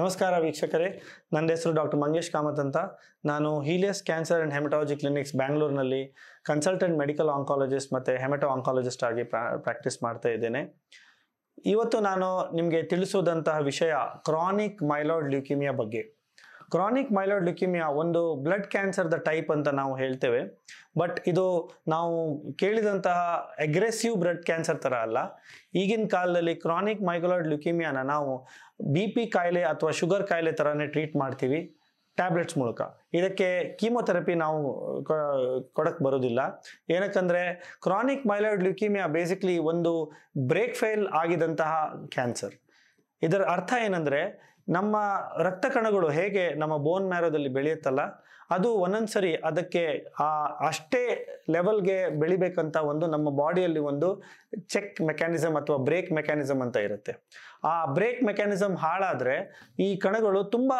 ನಮಸ್ಕಾರ ವೀಕ್ಷಕರೇ ನನ್ನ ಹೆಸರು ಡಾಕ್ಟರ್ ಮಂಗೇಶ್ ಕಾಮತ್ ಅಂತ ನಾನು Helios cancer and haematology clinics ಬ್ಯಾಂಗ್ಳೂರಿನಲ್ಲಿ ಕನ್ಸಲ್ಟೆಂಟ್ ಮೆಡಿಕಲ್ ಆಂಕಾಲಜಿಸ್ಟ್ ಮತ್ತು ಹೆಮಟೋ ಆಂಕಾಲಜಿಸ್ಟ್ ಆಗಿ ಪ್ರಾಕ್ಟೀಸ್ ಮಾಡ್ತಾ ಇದ್ದೇನೆ ಇವತ್ತು ನಾನು ನಿಮಗೆ ತಿಳಿಸೋದಂತಹ ವಿಷಯ ಕ್ರಾನಿಕ್ ಮೈಲಾಯ್ಡ್ ಲ್ಯೂಕಿಮಿಯಾ ಬಗ್ಗೆ ಕ್ರಾನಿಕ್ ಮೈಲಾಯ್ಡ್ ಲ್ಯುಕಿಮಿಯಾ ಒಂದು ಬ್ಲಡ್ ಕ್ಯಾನ್ಸರ್ದ ಟೈಪ್ ಅಂತ ನಾವು ಹೇಳ್ತೇವೆ ಬಟ್ ಇದು ನಾವು ಕೇಳಿದಂತಹ ಅಗ್ರೆಸಿವ್ ಬ್ಲಡ್ ಕ್ಯಾನ್ಸರ್ ಥರ ಅಲ್ಲ ಈಗಿನ ಕಾಲದಲ್ಲಿ ಕ್ರಾನಿಕ್ ಮೈಲಾಯ್ಡ್ ಲ್ಯುಕಿಮಿಯಾನ ನಾವು ಬಿ ಪಿ ಕಾಯಿಲೆ ಅಥವಾ ಶುಗರ್ ಕಾಯಿಲೆ ಥರನೇ ಟ್ರೀಟ್ ಮಾಡ್ತೀವಿ ಟ್ಯಾಬ್ಲೆಟ್ಸ್ ಮೂಲಕ ಇದಕ್ಕೆ ಕೀಮೊಥೆರಪಿ ನಾವು ಕೊಡಕ್ಕೆ ಬರೋದಿಲ್ಲ ಏನಕ್ಕಂದರೆ ಕ್ರಾನಿಕ್ ಮೈಲಾಯ್ಡ್ ಲ್ಯುಕಿಮಿಯಾ ಬೇಸಿಕ್ಲಿ ಒಂದು ಬ್ರೇಕ್ ಫೇಲ್ ಆಗಿದಂತಹ ಕ್ಯಾನ್ಸರ್ ಇದರ ಅರ್ಥ ಏನಂದರೆ ನಮ್ಮ ರಕ್ತ ಕಣಗಳು ಹೇಗೆ ನಮ್ಮ ಬೋನ್ ಮ್ಯಾರೋದಲ್ಲಿ ಬೆಳೆಯುತ್ತಲ್ಲ ಅದು ಒಂದೊಂದ್ಸರಿ ಅದಕ್ಕೆ ಆ ಅಷ್ಟೇ ಲೆವೆಲ್ಗೆ ಬೆಳಿಬೇಕಂತ ಒಂದು ನಮ್ಮ ಬಾಡಿಯಲ್ಲಿ ಒಂದು ಚೆಕ್ ಮೆಕ್ಯಾನಿಸಮ್ ಅಥವಾ ಬ್ರೇಕ್ ಮೆಕ್ಯಾನಿಸಮ್ ಅಂತ ಇರುತ್ತೆ ಆ ಬ್ರೇಕ್ ಮೆಕ್ಯಾನಿಸಮ್ ಹಾಳಾದರೆ ಈ ಕಣಗಳು ತುಂಬ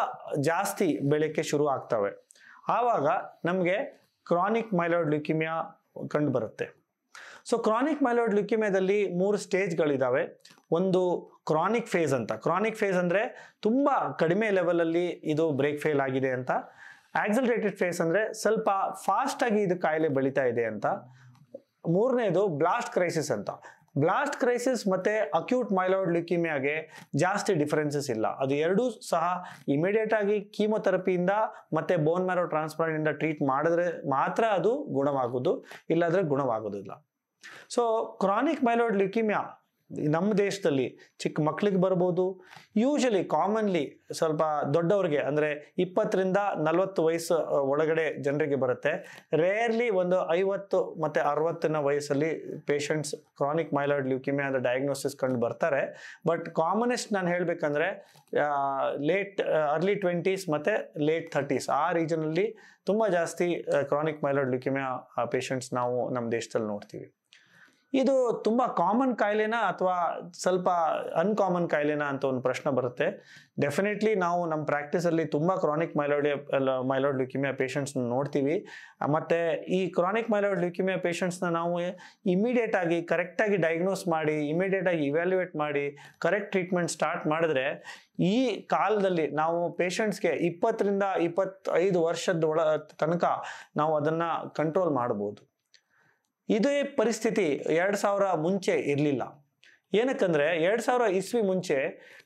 ಜಾಸ್ತಿ ಬೆಳೆಯಕ್ಕೆ ಶುರು ಆಗ್ತವೆ ಆವಾಗ ನಮಗೆ ಕ್ರಾನಿಕ್ ಮೈಲಾಯ್ಡ್ ಲ್ಯುಕಿಮಿಯಾ ಕಂಡು ಬರುತ್ತೆ ಸೊ ಕ್ರಾನಿಕ್ ಮೈಲೋಡ್ ಲ್ಯುಕಿಮಿಯಾದಲ್ಲಿ ಮೂರು ಸ್ಟೇಜ್ಗಳಿದ್ದಾವೆ ಒಂದು ಕ್ರಾನಿಕ್ ಫೇಸ್ ಅಂತ ಕ್ರಾನಿಕ್ ಫೇಸ್ ಅಂದರೆ ತುಂಬ ಕಡಿಮೆ ಲೆವೆಲಲ್ಲಿ ಇದು ಬ್ರೇಕ್ ಫೇಲ್ ಆಗಿದೆ ಅಂತ ಆಕ್ಸಲ್ರೇಟೆಡ್ ಫೇಸ್ ಅಂದರೆ ಸ್ವಲ್ಪ ಫಾಸ್ಟಾಗಿ ಇದು ಕಾಯಿಲೆ ಬೆಳೀತಾ ಇದೆ ಅಂತ ಮೂರನೇದು ಬ್ಲಾಸ್ಟ್ ಕ್ರೈಸಿಸ್ ಅಂತ ಬ್ಲಾಸ್ಟ್ ಕ್ರೈಸಿಸ್ ಮತ್ತು ಅಕ್ಯೂಟ್ ಮೈಲೋಡ್ ಲುಕಿಮಿಯಾಗೆ ಜಾಸ್ತಿ ಡಿಫರೆನ್ಸಸ್ ಇಲ್ಲ ಅದು ಎರಡೂ ಸಹ ಇಮಿಡಿಯೇಟಾಗಿ ಕೀಮೊಥೆರಪಿಯಿಂದ ಮತ್ತು ಬೋನ್ ಮ್ಯಾರೋ ಟ್ರಾನ್ಸ್ಪ್ಲಾಂಟಿಂದ ಟ್ರೀಟ್ ಮಾಡಿದ್ರೆ ಮಾತ್ರ ಅದು ಗುಣವಾಗೋದು ಇಲ್ಲಾಂದರೆ ಗುಣವಾಗೋದಿಲ್ಲ ಸೊ ಕ್ರಾನಿಕ್ ಮೈಲೋಡ್ ಲ್ಯುಕಿಮಿಯಾ ನಮ್ಮ ದೇಶದಲ್ಲಿ ಚಿಕ್ಕ ಮಕ್ಕಳಿಗೆ ಬರ್ಬೋದು ಯೂಶಲಿ ಕಾಮನ್ಲಿ ಸ್ವಲ್ಪ ದೊಡ್ಡವ್ರಿಗೆ ಅಂದರೆ ಇಪ್ಪತ್ತರಿಂದ ನಲವತ್ತು ವಯಸ್ಸು ಒಳಗಡೆ ಜನರಿಗೆ ಬರುತ್ತೆ ರೇರ್ಲಿ ಒಂದು ಐವತ್ತು ಮತ್ತು ಅರವತ್ತಿನ ವಯಸ್ಸಲ್ಲಿ ಪೇಷಂಟ್ಸ್ ಕ್ರಾನಿಕ್ ಮೈಲಾಯ್ಡ್ ಲ್ಯೂಕಿಮಿಯಾ ಅಂದರೆ ಡಯಾಗ್ನೋಸಿಸ್ ಕಂಡು ಬರ್ತಾರೆ ಬಟ್ ಕಾಮನೆಸ್ಟ್ ನಾನು ಹೇಳಬೇಕಂದ್ರೆ ಲೇಟ್ ಅರ್ಲಿ ಟ್ವೆಂಟೀಸ್ ಮತ್ತು ಲೇಟ್ ಥರ್ಟೀಸ್ ಆ ರೀಜನಲ್ಲಿ ತುಂಬ ಜಾಸ್ತಿ ಕ್ರಾನಿಕ್ ಮೈಲಾಯ್ಡ್ ಲ್ಯೂಕಿಮಿಯಾ ಪೇಷಂಟ್ಸ್ ನಾವು ನಮ್ಮ ದೇಶದಲ್ಲಿ ನೋಡ್ತೀವಿ ಇದು ತುಂಬ ಕಾಮನ್ ಕಾಯಿಲೆನಾ ಅಥವಾ ಸ್ವಲ್ಪ ಅನ್ಕಾಮನ್ ಕಾಯಿಲೆನಾ ಅಂತ ಒಂದು ಪ್ರಶ್ನೆ ಬರುತ್ತೆ ಡೆಫಿನೆಟ್ಲಿ ನಾವು ನಮ್ಮ ಪ್ರಾಕ್ಟೀಸಲ್ಲಿ ತುಂಬ ಕ್ರಾನಿಕ್ ಮೈಲೋಡಿಯ ಮೈಲೋಡ್ ಲ್ಯೂಕಿಮಿಯಾ ಪೇಷಂಟ್ಸ್ನ ನೋಡ್ತೀವಿ ಮತ್ತು ಈ ಕ್ರಾನಿಕ್ ಮೈಲೋಡ್ ಲ್ಯೂಕಿಮಿಯಾ ಪೇಷಂಟ್ಸ್ನ ನಾವು ಇಮಿಡಿಯೇಟಾಗಿ ಕರೆಕ್ಟಾಗಿ ಡಯಾಗ್ನೋಸ್ ಮಾಡಿ ಇಮಿಡಿಯೇಟಾಗಿ ಇವ್ಯಾಲ್ಯೂಯೇಟ್ ಮಾಡಿ ಕರೆಕ್ಟ್ ಟ್ರೀಟ್ಮೆಂಟ್ ಸ್ಟಾರ್ಟ್ ಮಾಡಿದ್ರೆ ಈ ಕಾಲದಲ್ಲಿ ನಾವು ಪೇಷಂಟ್ಸ್ಗೆ ಇಪ್ಪತ್ತರಿಂದ ಇಪ್ಪತ್ತೈದು ವರ್ಷದ ಒಳ ತನಕ ನಾವು ಅದನ್ನು ಕಂಟ್ರೋಲ್ ಮಾಡ್ಬೋದು ಇದೇ ಪರಿಸ್ಥಿತಿ ಎರಡು ಸಾವಿರ ಮುಂಚೆ ಇರಲಿಲ್ಲ ಏನಕ್ಕೆಂದರೆ ಎರಡು ಸಾವಿರ ಇಸ್ವಿ ಮುಂಚೆ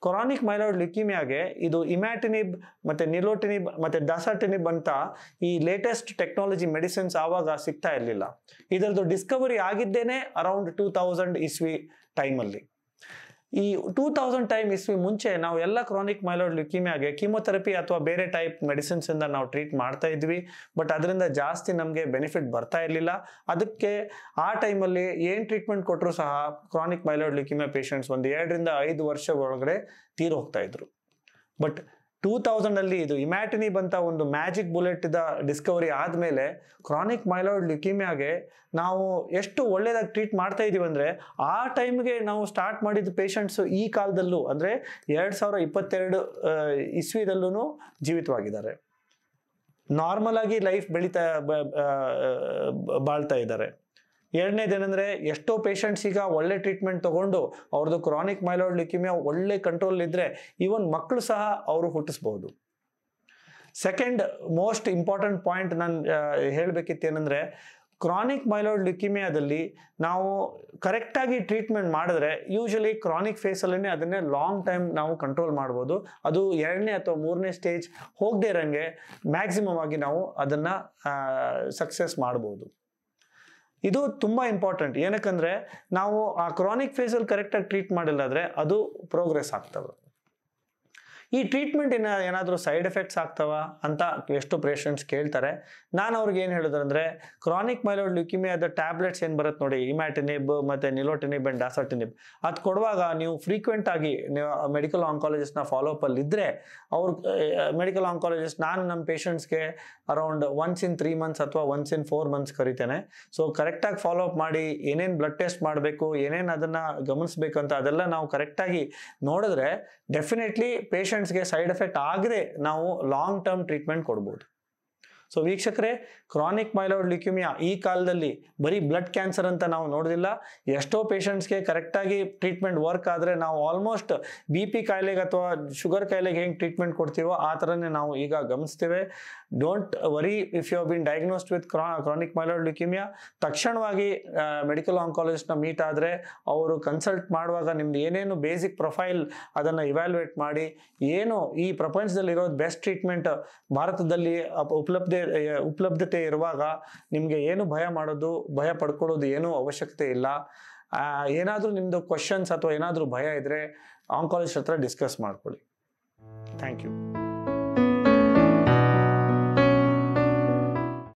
ಕೊರಾನಿಕ್ ಮೈಲಾಯ್ಡ್ ಲಿಕಿಮಿಯಾಗೆ ಇದು ಇಮ್ಯಾಟಿನಿಬ್ ಮತ್ತು ನಿಲೋಟಿನಿಬ್ ಮತ್ತು ಡಸಾಟಿನಿಬ್ ಅಂತ ಈ ಲೇಟೆಸ್ಟ್ ಟೆಕ್ನಾಲಜಿ ಮೆಡಿಸಿನ್ಸ್ ಆವಾಗ ಸಿಗ್ತಾ ಇರಲಿಲ್ಲ ಇದರದ್ದು ಡಿಸ್ಕವರಿ ಆಗಿದ್ದೇನೆ ಅರೌಂಡ್ ಟೂ ತೌಸಂಡ್ ಇಸ್ವಿ ಟೈಮಲ್ಲಿ ಈ ಟೂ ತೌಸಂಡ್ ಟೈಮ್ ಇಸ್ವಿ ಮುಂಚೆ ನಾವು ಎಲ್ಲ ಕ್ರಾನಿಕ್ ಮೈಲೋಡ್ ಲ್ಯುಕೀಮಿಯಾಗೆ ಕೀಮೊಥೆರಪಿ ಅಥವಾ ಬೇರೆ ಟೈಪ್ ಮೆಡಿಸಿನ್ಸಿಂದ ನಾವು ಟ್ರೀಟ್ ಮಾಡ್ತಾ ಇದ್ವಿ ಬಟ್ ಅದರಿಂದ ಜಾಸ್ತಿ ನಮಗೆ ಬೆನಿಫಿಟ್ ಬರ್ತಾ ಇರಲಿಲ್ಲ ಅದಕ್ಕೆ ಆ ಟೈಮಲ್ಲಿ ಏನು ಟ್ರೀಟ್ಮೆಂಟ್ ಕೊಟ್ಟರು ಸಹ ಕ್ರಾನಿಕ್ ಮೈಲೋಡ್ ಲ್ಯುಕೀಮಿಯಾ ಪೇಷಂಟ್ಸ್ ಒಂದು ಎರಡರಿಂದ ಐದು ವರ್ಷ ಒಳಗಡೆ ಹೋಗ್ತಾ ಇದ್ರು ಬಟ್ ಟೂ ತೌಸಂಡಲ್ಲಿ ಇದು ಇಮ್ಯಾಟಿನಿ ಬಂತ ಒಂದು ಮ್ಯಾಜಿಕ್ ಬುಲೆಟ್ ಡಿಸ್ಕವರಿ ಆದಮೇಲೆ ಕ್ರಾನಿಕ್ ಮೈಲಾಯ್ಡ್ ಲ್ಯುಕಿಮಿಯಾಗೆ ನಾವು ಎಷ್ಟು ಒಳ್ಳೆಯದಾಗಿ ಟ್ರೀಟ್ ಮಾಡ್ತಾ ಇದ್ದೀವಿ ಅಂದರೆ ಆ ಟೈಮ್ಗೆ ನಾವು ಸ್ಟಾರ್ಟ್ ಮಾಡಿದ ಪೇಷಂಟ್ಸು ಈ ಕಾಲದಲ್ಲೂ ಅಂದರೆ ಎರಡು ಸಾವಿರ ಇಪ್ಪತ್ತೆರಡು ಇಸ್ವಿದಲ್ಲೂ ಜೀವಿತವಾಗಿದ್ದಾರೆ ನಾರ್ಮಲ್ ಆಗಿ ಲೈಫ್ ಬೆಳೀತಾ ಬಾಳ್ತಾ ಇದ್ದಾರೆ ಎರಡನೇದೇನೆಂದರೆ ಎಷ್ಟೋ ಪೇಷಂಟ್ಸ್ ಈಗ ಒಳ್ಳೆ ಟ್ರೀಟ್ಮೆಂಟ್ ತೊಗೊಂಡು ಅವ್ರದ್ದು ಕ್ರಾನಿಕ್ ಮೈಲೋಡ್ ಲಿಕ್ಯುಮಿಯಾ ಒಳ್ಳೆ ಕಂಟ್ರೋಲ್ ಇದ್ದರೆ ಈವನ್ ಮಕ್ಕಳು ಸಹ ಅವರು ಹುಟ್ಟಿಸ್ಬೋದು ಸೆಕೆಂಡ್ ಮೋಸ್ಟ್ ಇಂಪಾರ್ಟೆಂಟ್ ಪಾಯಿಂಟ್ ನಾನು ಹೇಳಬೇಕಿತ್ತೇನೆಂದರೆ ಕ್ರಾನಿಕ್ ಮೈಲೋಡ್ ಲಿಕ್ಯುಮಿಯಾದಲ್ಲಿ ನಾವು ಕರೆಕ್ಟಾಗಿ ಟ್ರೀಟ್ಮೆಂಟ್ ಮಾಡಿದ್ರೆ ಯೂಶಲಿ ಕ್ರಾನಿಕ್ ಫೇಸಲ್ಲೇ ಅದನ್ನೇ ಲಾಂಗ್ ಟೈಮ್ ನಾವು ಕಂಟ್ರೋಲ್ ಮಾಡ್ಬೋದು ಅದು ಎರಡನೇ ಅಥವಾ ಮೂರನೇ ಸ್ಟೇಜ್ ಹೋಗದೇ ಇರೋಂಗೆ ಮ್ಯಾಕ್ಸಿಮಮ್ ಆಗಿ ನಾವು ಅದನ್ನು ಸಕ್ಸಸ್ ಮಾಡ್ಬೋದು ಇದು ತುಂಬ ಇಂಪಾರ್ಟೆಂಟ್ ಏನಕ್ಕಂದರೆ ನಾವು ಆ ಕ್ರಾನಿಕ್ ಫೇಸಲ್ಲಿ ಕರೆಕ್ಟಾಗಿ ಟ್ರೀಟ್ ಮಾಡಿಲ್ಲಾದ್ರೆ ಅದು ಪ್ರೋಗ್ರೆಸ್ ಆಗ್ತವೆ ಈ ಟ್ರೀಟ್ಮೆಂಟ್ ಇನ್ನ ಏನಾದರೂ ಸೈಡ್ ಎಫೆಕ್ಟ್ಸ್ ಆಗ್ತಾವ ಅಂತ ಎಷ್ಟು ಪೇಷಂಟ್ಸ್ ಕೇಳ್ತಾರೆ ನಾನು ಅವ್ರಿಗೆ ಏನು ಹೇಳಿದ್ರಂದರೆ ಕ್ರಾನಿಕ್ ಮೈಲೋಡ್ ಲ್ಯುಕಿಮಿಯಾದ ಟ್ಯಾಬ್ಲೆಟ್ಸ್ ಏನು ಬರುತ್ತೆ ನೋಡಿ ಇಮ್ಯಾಟಿನಿಬ್ ಮತ್ತು ನಿಲೋಟಿನಿಬ್ ಆ್ಯಂಡ್ ಡಾಸಟಿನಿಬ್ ಅದು ಕೊಡುವಾಗ ನೀವು ಫ್ರೀಕ್ವೆಂಟ್ ಆಗಿ ಮೆಡಿಕಲ್ ಆಂಕಾಲಜಿಸ್ಟ್ನ ಫಾಲೋಅಪಲ್ಲಿ ಇದ್ದರೆ ಅವ್ರ ಮೆಡಿಕಲ್ ಆಂಕಾಲಜಿಸ್ಟ್ ನಾನು ನಮ್ಮ ಪೇಷಂಟ್ಸ್ಗೆ around once in three months ಅಥವಾ ಒನ್ಸ್ ಇನ್ ಫೋರ್ ಮಂತ್ಸ್ ಕರಿತೇನೆ ಸೊ ಕರೆಕ್ಟಾಗಿ ಫಾಲೋ ಅಪ್ ಮಾಡಿ ಏನೇನು ಬ್ಲಡ್ ಟೆಸ್ಟ್ ಮಾಡಬೇಕು ಏನೇನು ಅದನ್ನು ಗಮನಿಸಬೇಕು ಅಂತ ಅದೆಲ್ಲ ನಾವು ಕರೆಕ್ಟಾಗಿ ನೋಡಿದ್ರೆ ಡೆಫಿನೆಟ್ಲಿ ಪೇಷಂಟ್ ಪೇಷಂಟ್ಸ್ಗೆ ಸೈಡ್ ಎಫೆಕ್ಟ್ ಆಗದೆ ನಾವು ಲಾಂಗ್ ಟರ್ಮ್ ಟ್ರೀಟ್ಮೆಂಟ್ ಕೊಡ್ಬೋದು ಸೊ ವೀಕ್ಷಕರೇ ಕ್ರಾನಿಕ್ ಮೈಲೋಡ್ ಲ್ಯುಕ್ಯುಮಿಯಾ ಈ ಕಾಲದಲ್ಲಿ ಬರೀ ಬ್ಲಡ್ ಕ್ಯಾನ್ಸರ್ ಅಂತ ನಾವು ನೋಡೋದಿಲ್ಲ ಎಷ್ಟೋ ಪೇಷಂಟ್ಸ್ಗೆ ಕರೆಕ್ಟಾಗಿ ಟ್ರೀಟ್ಮೆಂಟ್ ವರ್ಕ್ ಆದರೆ ನಾವು ಆಲ್ಮೋಸ್ಟ್ ಬಿ ಪಿ ಕಾಯಿಲೆಗೆ ಅಥವಾ ಶುಗರ್ ಕಾಯಿಲೆಗೆ ಹೆಂಗೆ ಟ್ರೀಟ್ಮೆಂಟ್ ಕೊಡ್ತೀವೋ ಆ ಥರನೇ ನಾವು ಈಗ ಗಮನಿಸ್ತೇವೆ don't worry if you been diagnosed with chronic myeloid leukaemia ತಕ್ಷಣವಾಗಿ ಮೆಡಿಕಲ್ ಆಂಕಾಲಜಿಸ್ಟ್ನ ಮೀಟ್ ಆದರೆ ಅವರು ಕನ್ಸಲ್ಟ್ ಮಾಡುವಾಗ ನಿಮ್ದು ಏನೇನು ಬೇಸಿಕ್ ಪ್ರೊಫೈಲ್ ಅದನ್ನು ಇವ್ಯಾಲ್ಯೂಯೇಟ್ ಮಾಡಿ ಏನು ಈ ಪ್ರಪಂಚದಲ್ಲಿರೋದು ಬೆಸ್ಟ್ ಟ್ರೀಟ್ಮೆಂಟ್ ಭಾರತದಲ್ಲಿ ಉಪಲಬ್ಧ ಉಪಲಬ್ಧತೆ ಇರುವಾಗ ನಿಮಗೆ ಏನು ಭಯ ಮಾಡೋದು ಭಯ ಪಡ್ಕೊಳ್ಳೋದು ಏನು ಅವಶ್ಯಕತೆ ಇಲ್ಲ ಏನಾದರೂ ನಿಮ್ಮದು ಕ್ವಶನ್ಸ್ ಅಥವಾ ಏನಾದರೂ ಭಯ ಇದ್ದರೆ ಆಂಕಾಲಜಿಸ್ಟ್ ಹತ್ರ ಡಿಸ್ಕಸ್ ಮಾಡ್ಕೊಳ್ಳಿ ಥ್ಯಾಂಕ್ ಯು